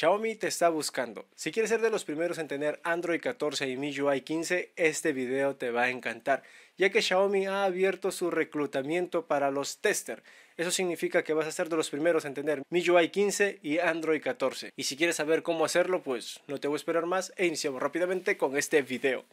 Xiaomi te está buscando. Si quieres ser de los primeros en tener Android 14 y MIUI 15, este video te va a encantar, ya que Xiaomi ha abierto su reclutamiento para los tester. Eso significa que vas a ser de los primeros en tener MIUI 15 y Android 14. Y si quieres saber cómo hacerlo, pues no te voy a esperar más e iniciamos rápidamente con este video.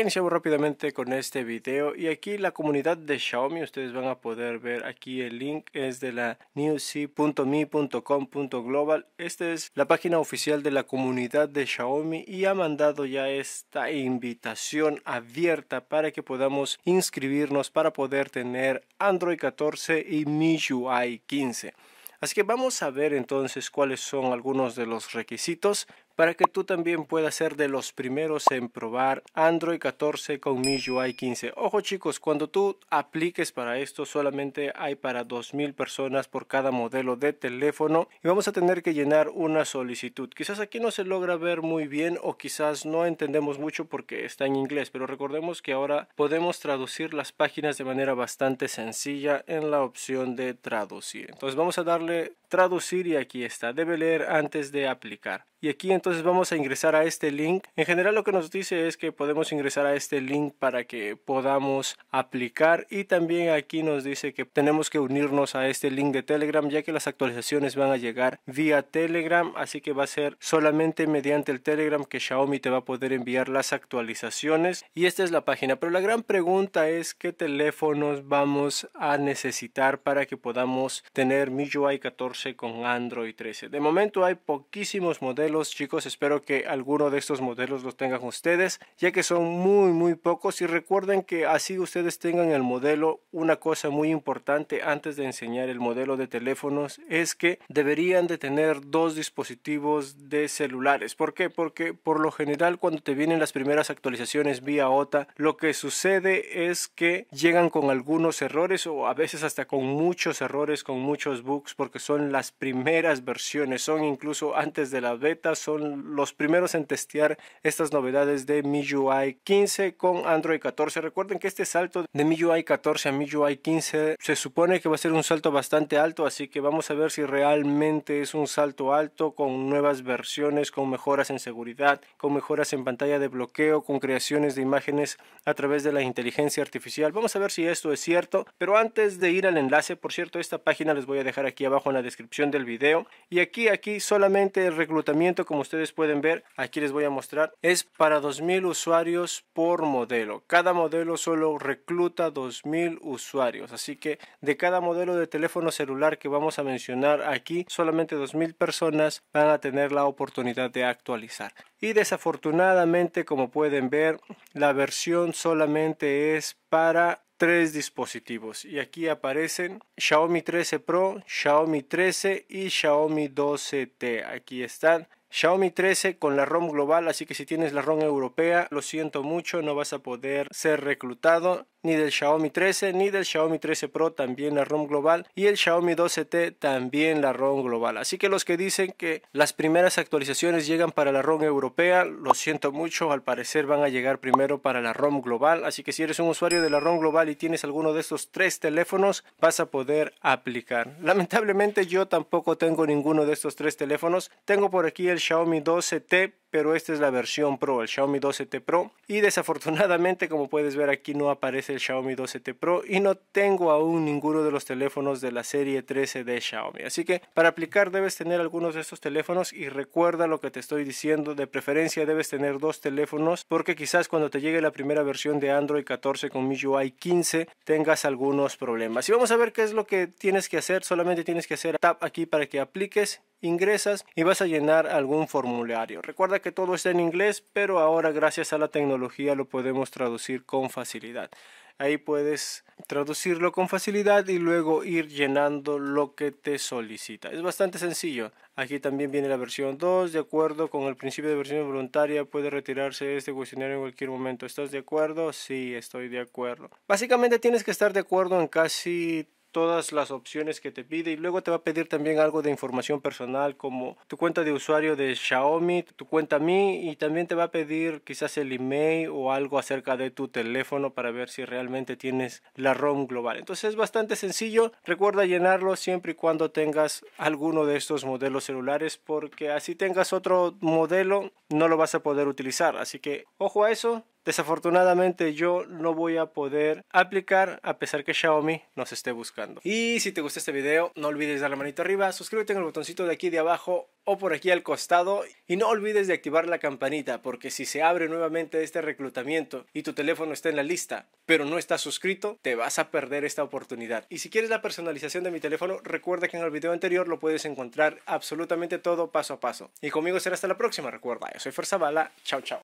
iniciamos rápidamente con este video y aquí la comunidad de Xiaomi ustedes van a poder ver aquí el link es de la newsy.me.com.global esta es la página oficial de la comunidad de Xiaomi y ha mandado ya esta invitación abierta para que podamos inscribirnos para poder tener Android 14 y MIUI 15 Así que vamos a ver entonces cuáles son algunos de los requisitos para que tú también puedas ser de los primeros en probar Android 14 con MIUI 15. Ojo chicos, cuando tú apliques para esto solamente hay para 2.000 personas por cada modelo de teléfono y vamos a tener que llenar una solicitud. Quizás aquí no se logra ver muy bien o quizás no entendemos mucho porque está en inglés, pero recordemos que ahora podemos traducir las páginas de manera bastante sencilla en la opción de traducir. Entonces vamos a darle traducir y aquí está, debe leer antes de aplicar. Y aquí entonces vamos a ingresar a este link. En general lo que nos dice es que podemos ingresar a este link para que podamos aplicar y también aquí nos dice que tenemos que unirnos a este link de Telegram ya que las actualizaciones van a llegar vía Telegram, así que va a ser solamente mediante el Telegram que Xiaomi te va a poder enviar las actualizaciones y esta es la página. Pero la gran pregunta es qué teléfonos vamos a necesitar para que podamos tener MIUI 14 con Android 13. De momento hay poquísimos modelos, chicos. Espero que alguno de estos modelos los tengan ustedes, ya que son muy, muy pocos. Y recuerden que así ustedes tengan el modelo, una cosa muy importante antes de enseñar el modelo de teléfonos es que deberían de tener dos dispositivos de celulares. ¿Por qué? Porque por lo general cuando te vienen las primeras actualizaciones vía OTA, lo que sucede es que llegan con algunos errores o a veces hasta con muchos errores, con muchos bugs, porque son las primeras versiones, son incluso antes de la beta, son los primeros en testear estas novedades de MIUI 15 con Android 14. Recuerden que este salto de MIUI 14 a MIUI 15 se supone que va a ser un salto bastante alto, así que vamos a ver si realmente es un salto alto con nuevas versiones, con mejoras en seguridad, con mejoras en pantalla de bloqueo, con creaciones de imágenes a través de la inteligencia artificial. Vamos a ver si esto es cierto, pero antes de ir al enlace, por cierto, esta página les voy a dejar aquí abajo en la descripción descripción del video. Y aquí, aquí solamente el reclutamiento, como ustedes pueden ver, aquí les voy a mostrar, es para 2.000 usuarios por modelo. Cada modelo solo recluta 2.000 usuarios. Así que de cada modelo de teléfono celular que vamos a mencionar aquí, solamente 2.000 personas van a tener la oportunidad de actualizar. Y desafortunadamente, como pueden ver, la versión solamente es para tres dispositivos y aquí aparecen Xiaomi 13 Pro, Xiaomi 13 y Xiaomi 12T. Aquí están Xiaomi 13 con la ROM global, así que si tienes la ROM europea, lo siento mucho, no vas a poder ser reclutado ni del Xiaomi 13 ni del Xiaomi 13 Pro, también la ROM global y el Xiaomi 12T también la ROM global. Así que los que dicen que las primeras actualizaciones llegan para la ROM europea, lo siento mucho, al parecer van a llegar primero para la ROM global, así que si eres un usuario de la ROM global y tienes alguno de estos tres teléfonos, vas a poder aplicar. Lamentablemente yo tampoco tengo ninguno de estos tres teléfonos, tengo por aquí el Xiaomi 12T pero esta es la versión Pro, el Xiaomi 12T Pro. Y desafortunadamente, como puedes ver aquí, no aparece el Xiaomi 12T Pro y no tengo aún ninguno de los teléfonos de la serie 13 de Xiaomi. Así que para aplicar debes tener algunos de estos teléfonos y recuerda lo que te estoy diciendo, de preferencia debes tener dos teléfonos porque quizás cuando te llegue la primera versión de Android 14 con MIUI 15 tengas algunos problemas. Y vamos a ver qué es lo que tienes que hacer, solamente tienes que hacer tap aquí para que apliques, ingresas y vas a llenar algún formulario. Recuerda que todo está en inglés, pero ahora gracias a la tecnología lo podemos traducir con facilidad. Ahí puedes traducirlo con facilidad y luego ir llenando lo que te solicita. Es bastante sencillo. Aquí también viene la versión 2. De acuerdo con el principio de versión voluntaria, puede retirarse este cuestionario en cualquier momento. ¿Estás de acuerdo? Sí, estoy de acuerdo. Básicamente tienes que estar de acuerdo en casi todas las opciones que te pide y luego te va a pedir también algo de información personal como tu cuenta de usuario de Xiaomi, tu cuenta Mi y también te va a pedir quizás el email o algo acerca de tu teléfono para ver si realmente tienes la ROM global. Entonces es bastante sencillo, recuerda llenarlo siempre y cuando tengas alguno de estos modelos celulares porque así tengas otro modelo no lo vas a poder utilizar, así que ojo a eso, Desafortunadamente yo no voy a poder aplicar a pesar que Xiaomi nos esté buscando. Y si te gusta este video, no olvides dar la manito arriba, suscríbete en el botoncito de aquí de abajo o por aquí al costado y no olvides de activar la campanita porque si se abre nuevamente este reclutamiento y tu teléfono está en la lista pero no estás suscrito te vas a perder esta oportunidad y si quieres la personalización de mi teléfono recuerda que en el video anterior lo puedes encontrar absolutamente todo paso a paso y conmigo será hasta la próxima recuerda yo soy Bala, chao chao